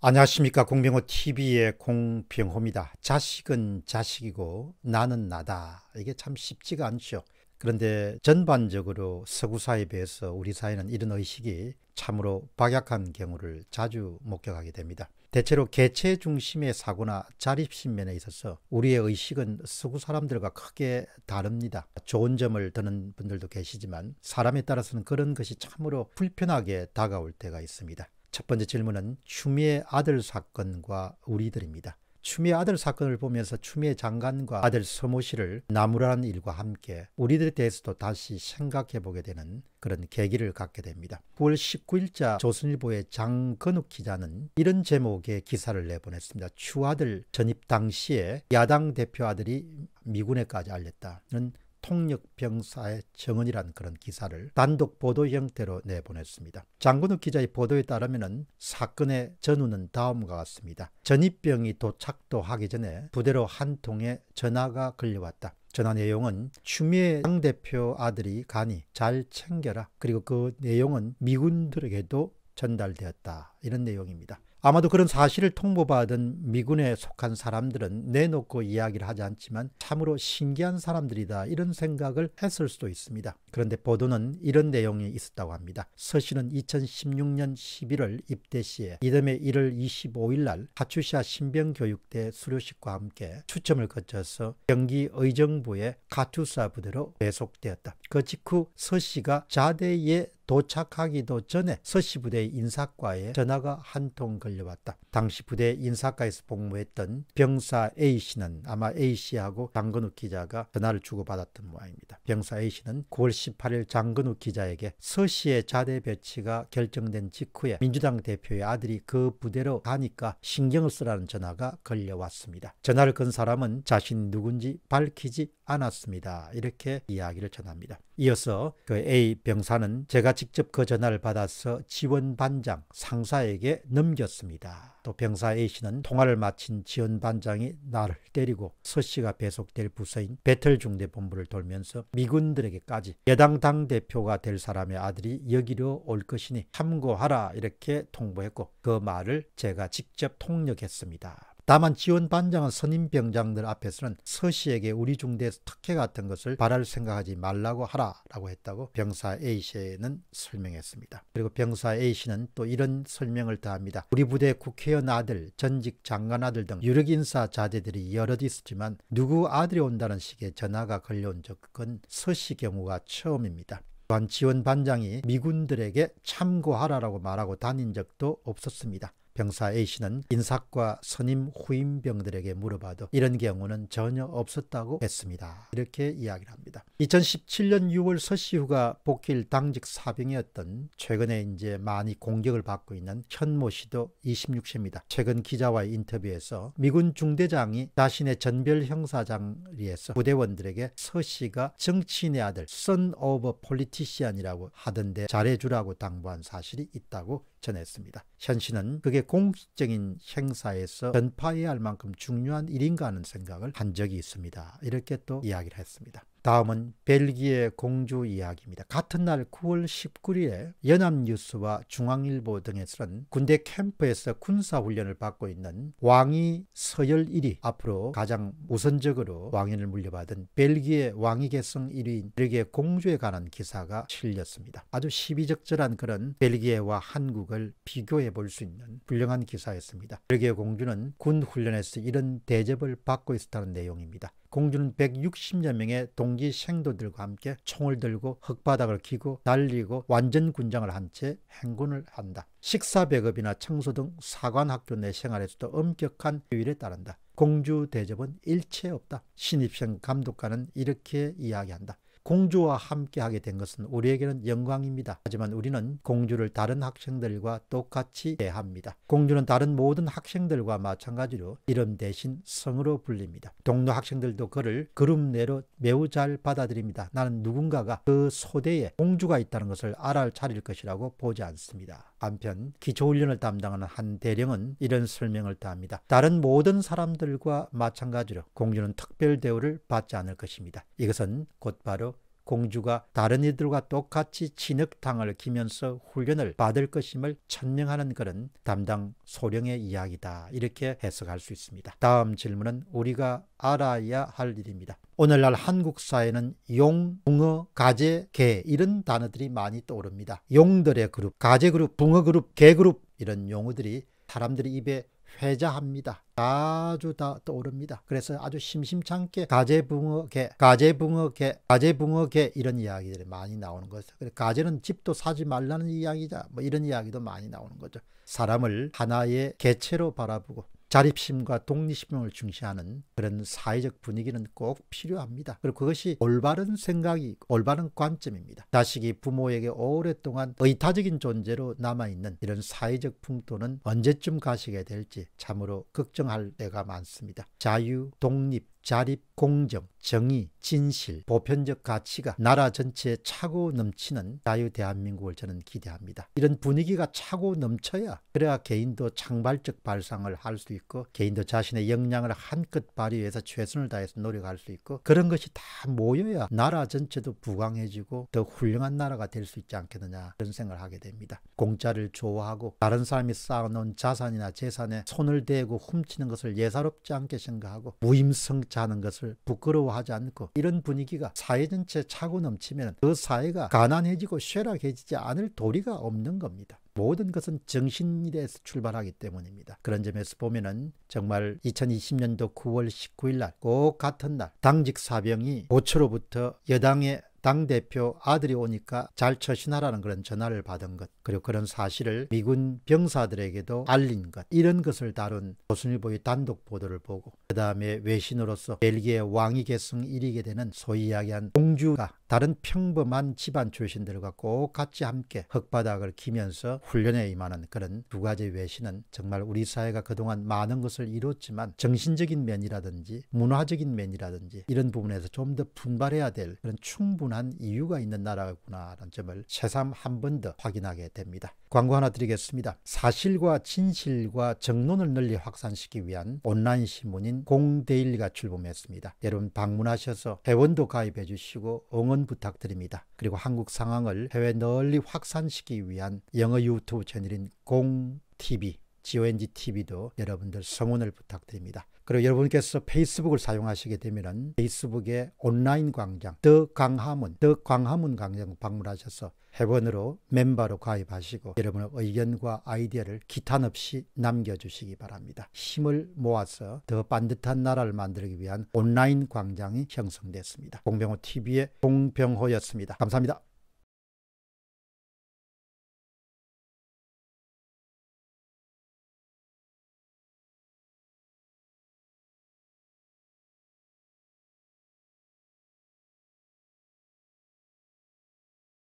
안녕하십니까 공병호 TV의 공병호입니다. 자식은 자식이고 나는 나다. 이게 참 쉽지가 않죠. 그런데 전반적으로 서구 사회에 비해서 우리 사회는 이런 의식이 참으로 박약한 경우를 자주 목격하게 됩니다. 대체로 개체 중심의 사고나 자립심 면에 있어서 우리의 의식은 서구 사람들과 크게 다릅니다. 좋은 점을 드는 분들도 계시지만 사람에 따라서는 그런 것이 참으로 불편하게 다가올 때가 있습니다. 첫 번째 질문은 추미애 아들 사건과 우리들입니다. 추미애 아들 사건을 보면서 추미애 장관과 아들 서모 씨를 나무라는 일과 함께 우리들에 대해서도 다시 생각해 보게 되는 그런 계기를 갖게 됩니다. 9월 19일자 조선일보의 장건욱 기자는 이런 제목의 기사를 내보냈습니다. 추아들 전입 당시에 야당 대표 아들이 미군에까지 알렸다. 는 통역병사의 정언이란 그런 기사를 단독 보도 형태로 내보냈습니다. 장근욱 기자의 보도에 따르면 사건의 전후는 다음과 같습니다. 전입병이 도착도 하기 전에 부대로 한 통의 전화가 걸려왔다. 전화 내용은 추미애 당대표 아들이 가니 잘 챙겨라. 그리고 그 내용은 미군들에게도 전달되었다. 이런 내용입니다. 아마도 그런 사실을 통보받은 미군에 속한 사람들은 내놓고 이야기를 하지 않지만 참으로 신기한 사람들이다 이런 생각을 했을 수도 있습니다. 그런데 보도는 이런 내용이 있었다고 합니다. 서 씨는 2016년 11월 입대 시에 이듬해 1월 25일 날 카추시아 신병교육대 수료식과 함께 추첨을 거쳐서 경기 의정부의 가투사 부대로 배속되었다. 그 직후 서 씨가 자대에 도착하기도 전에 서씨 부대 인사과에 전화가 한 통 걸려왔다. 당시 부대 인사과에서 복무했던 병사 A씨는 아마 A씨하고 장근욱 기자가 전화를 주고받았던 모양입니다. 병사 A씨는 9월 18일 장근욱 기자에게 서씨의 자대 배치가 결정된 직후에 민주당 대표의 아들이 그 부대로 가니까 신경을 쓰라는 전화가 걸려왔습니다. 전화를 건 사람은 자신 누군지 밝히지 않았습니다. 이렇게 이야기를 전합니다. 이어서 그 A 병사는 제가 직접 그 전화를 받아서 지원반장 상사에게 넘겼습니다. 또 병사 A씨는 통화를 마친 지원반장이 나를 때리고 서씨가 배속될 부서인 배틀중대본부를 돌면서 미군들에게까지 여당 당대표가 될 사람의 아들이 여기로 올 것이니 참고하라 이렇게 통보했고 그 말을 제가 직접 통역했습니다. 다만 지원반장은 선임병장들 앞에서는 서씨에게 우리 중대에 특혜 같은 것을 바랄 생각하지 말라고 하라라고 했다고 병사 A씨는 설명했습니다. 그리고 병사 A씨는 또 이런 설명을 더합니다. 우리 부대 국회의원 아들, 전직 장관 아들 등 유력인사 자제들이 여럿 있었지만 누구 아들이 온다는 식의 전화가 걸려온 적은 서씨 경우가 처음입니다. 또한 지원 반장이 미군들에게 참고하라라고 말하고 다닌 적도 없었습니다. 병사 A씨는 인사과 선임 후임 병들에게 물어봐도 이런 경우는 전혀 없었다고 했습니다. 이렇게 이야기를 합니다. 2017년 6월 서씨후가 복귀일 당직 사병이었던 최근에 이제 많이 공격을 받고 있는 현모 씨도 26세입니다. 최근 기자와의 인터뷰에서 미군 중대장이 자신의 전별 형사장 리에서 부대원들에게 서씨가 정치인의 아들 선 오브 폴리티시안이라고 하던데 잘해주라고 당부한 사실이 있다고 전했습니다. 현 씨는 그게 공식적인 행사에서 전파해야 할 만큼 중요한 일인가 하는 생각을 한 적이 있습니다. 이렇게 또 이야기를 했습니다. 다음은 벨기에 공주 이야기입니다. 같은 날 9월 19일에 연합뉴스와 중앙일보 등에 서는 군대 캠프에서 군사훈련을 받고 있는 왕위 서열 1위 앞으로 가장 우선적으로 왕위를 물려받은 벨기에 왕위 계승 1위인 벨기에 공주에 관한 기사가 실렸습니다. 아주 시비적절한 그런 벨기에와 한국을 비교해 볼 수 있는 훌륭한 기사였습니다. 벨기에 공주는 군 훈련에서 이런 대접을 받고 있었다는 내용입니다. 공주는 160여 명의 동기 생도들과 함께 총을 들고 흙바닥을 기고 날리고 완전 군장을 한 채 행군을 한다. 식사 배급이나 청소 등 사관학교 내 생활에서도 엄격한 규율에 따른다. 공주 대접은 일체 없다. 신입생 감독관은 이렇게 이야기한다. 공주와 함께하게 된 것은 우리에게는 영광입니다. 하지만 우리는 공주를 다른 학생들과 똑같이 대합니다. 공주는 다른 모든 학생들과 마찬가지로 이름 대신 성으로 불립니다. 동료 학생들도 그를 그룹 내로 매우 잘 받아들입니다. 나는 누군가가 그 소대에 공주가 있다는 것을 알아차릴 것이라고 보지 않습니다. 한편 기초훈련을 담당하는 한 대령은 이런 설명을 다합니다. 다른 모든 사람들과 마찬가지로 공주는 특별 대우를 받지 않을 것입니다. 이것은 곧바로 공주가 다른 이들과 똑같이 진흙탕을 기면서 훈련을 받을 것임을 천명하는 그런 담당 소령의 이야기다. 이렇게 해석할 수 있습니다. 다음 질문은 우리가 알아야 할 일입니다. 오늘날 한국 사회는 용, 붕어, 가재, 개 이런 단어들이 많이 떠오릅니다. 용들의 그룹, 가재 그룹, 붕어 그룹, 개 그룹 이런 용어들이 사람들의 입에 회자합니다. 아주 다 떠오릅니다. 그래서 아주 심심찮게 가재붕어개, 가재붕어개, 가재붕어개 이런 이야기들이 많이 나오는 거죠. 가재는 집도 사지 말라는 이야기자 뭐 이런 이야기도 많이 나오는 거죠. 사람을 하나의 개체로 바라보고 자립심과 독립심을 중시하는 그런 사회적 분위기는 꼭 필요합니다. 그리고 그것이 올바른 생각이 올바른 관점입니다. 자식이 부모에게 오랫동안 의타적인 존재로 남아있는 이런 사회적 풍토는 언제쯤 가시게 될지 참으로 걱정할 때가 많습니다. 자유, 독립, 자립, 공정, 정의, 진실, 보편적 가치가 나라 전체에 차고 넘치는 자유 대한민국을 저는 기대합니다. 이런 분위기가 차고 넘쳐야 그래야 개인도 창발적 발상을 할 수 있고 개인도 자신의 역량을 한껏 발휘해서 최선을 다해서 노력할 수 있고 그런 것이 다 모여야 나라 전체도 부강해지고 더 훌륭한 나라가 될 수 있지 않겠느냐 그런 생각을 하게 됩니다. 공짜를 좋아하고 다른 사람이 쌓아놓은 자산이나 재산에 손을 대고 훔치는 것을 예사롭지 않게 생각하고 무임승차 자는 것을 부끄러워하지 않고 이런 분위기가 사회 전체 차고 넘치면 그 사회가 가난해지고 쇠락해지지 않을 도리가 없는 겁니다. 모든 것은 정신일에서 출발하기 때문입니다. 그런 점에서 보면은 정말 2020년도 9월 19일 날 꼭 같은 날 당직 사병이 고초로부터 여당의 당대표 아들이 오니까 잘 처신하라는 그런 전화를 받은 것 그리고 그런 사실을 미군 병사들에게도 알린 것 이런 것을 다룬 조선일보의 단독 보도를 보고 그 다음에 외신으로서 벨기에 왕위 계승 1위게 되는 소위 이야기한 공주가 다른 평범한 집안 출신들과 꼭 같이 함께 흙바닥을 기면서 훈련에 임하는 그런 두 가지 외신은 정말 우리 사회가 그동안 많은 것을 이뤘지만 정신적인 면이라든지 문화적인 면이라든지 이런 부분에서 좀 더 분발해야 될 그런 충분한 이유가 있는 나라구나라는 점을 새삼 한 번 더 확인하게 됩니다. 광고 하나 드리겠습니다. 사실과 진실과 정론을 널리 확산시키기 위한 온라인 신문인 공대일가 리 출범했습니다. 여러분 방문하셔서 회원도 가입해 주시고 응원 응원 부탁드립니다. 그리고 한국 상황을 해외 널리 확산시키기 위한 영어 유튜브 채널인 공TV, GONG TV도 여러분들 성원을 부탁드립니다. 그리고 여러분께서 페이스북을 사용하시게 되면 페이스북의 온라인 광장 더 강하문 더 강하문 광장 방문하셔서 회원으로 멤버로 가입하시고 여러분의 의견과 아이디어를 기탄 없이 남겨주시기 바랍니다. 힘을 모아서 더 반듯한 나라를 만들기 위한 온라인 광장이 형성됐습니다. 공병호 TV의 공병호였습니다. 감사합니다.